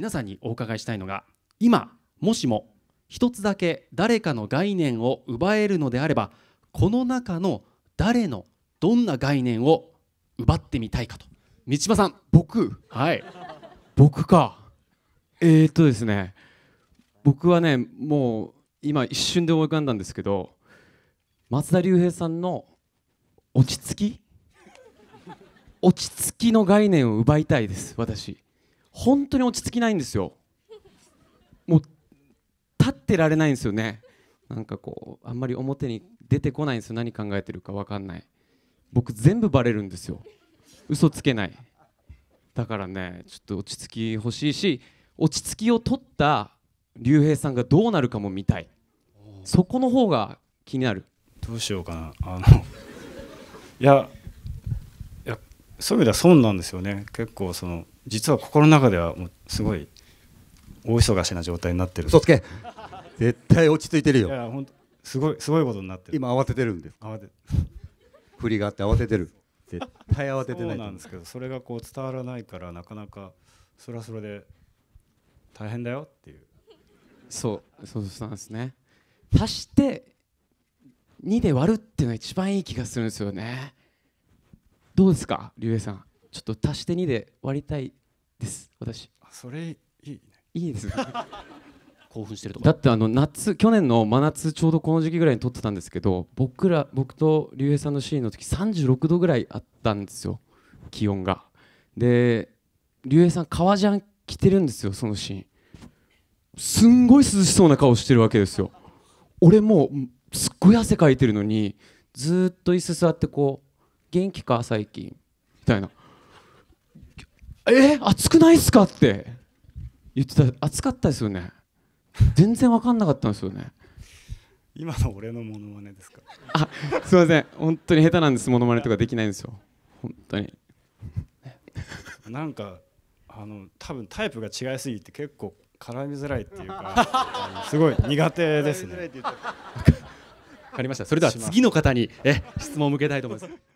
皆さんにお伺いしたいのが今もしも一つだけ誰かの概念を奪えるのであればこの中の誰のどんな概念を奪ってみたいかと道場さん僕はい僕かえー、っとですね僕はねもう今一瞬で思い浮かんだんですけど松田龍平さんの落ち着き落ち着きの概念を奪いたいです私本当に落ち着きないんですよもう立ってられないんですよねなんかこうあんまり表に出てこないんですよ何考えてるか分かんない僕全部バレるんですよ嘘つけないだからねちょっと落ち着き欲しいし落ち着きを取った竜兵さんがどうなるかも見たいそこの方が気になるどうしようかなあのいやそういう意味では損なんですよね結構その実は心の中ではもうすごい大忙しな状態になってる嘘つけ絶対落ち着いてるよいや本当すごいすごいことになってる今慌ててるんです慌て振りがあって慌ててる絶対慌ててないそうなんですけどそれがこう伝わらないからなかなかそれはそれで大変だよっていうそうそうなんですね足して2で割るっていうのが一番いい気がするんですよねどうですか竜兵さんちょっと足して2で割りたいです私それいいねいいです 興奮してるとだってあの夏去年の真夏ちょうどこの時期ぐらいに撮ってたんですけど僕ら僕と竜兵さんのシーンの時36度ぐらいあったんですよ気温がで竜兵さん革ジャン着てるんですよそのシーンすんごい涼しそうな顔してるわけですよ俺もうすっごい汗かいてるのにずっと椅子座ってこう「元気か最近」みたいなえー、暑くないっすかって言ってた暑かったですよね全然分かんなかったんですよね今の俺のモノマネですかあすいません本当に下手なんですモノマネとかできないんですよ本当になんかあの多分タイプが違いすぎて結構絡みづらいっていうかすごい苦手ですねわかりましたそれでは次の方にえ質問を向けたいと思います